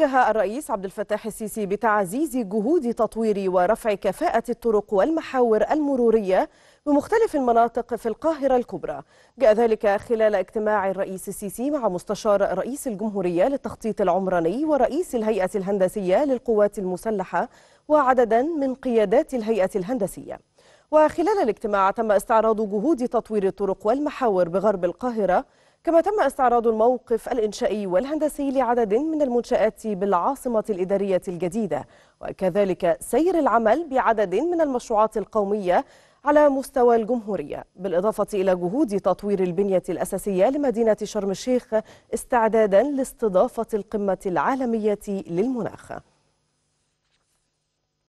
وجه الرئيس عبد الفتاح السيسي بتعزيز جهود تطوير ورفع كفاءة الطرق والمحاور المرورية بمختلف المناطق في القاهرة الكبرى جاء ذلك خلال اجتماع الرئيس السيسي مع مستشار رئيس الجمهورية للتخطيط العمراني ورئيس الهيئة الهندسية للقوات المسلحة وعددا من قيادات الهيئة الهندسية وخلال الاجتماع تم استعراض جهود تطوير الطرق والمحاور بغرب القاهرة كما تم استعراض الموقف الإنشائي والهندسي لعدد من المنشآت بالعاصمة الإدارية الجديدة وكذلك سير العمل بعدد من المشروعات القومية على مستوى الجمهورية بالإضافة إلى جهود تطوير البنية الأساسية لمدينة شرم الشيخ استعدادا لاستضافة القمة العالمية للمناخ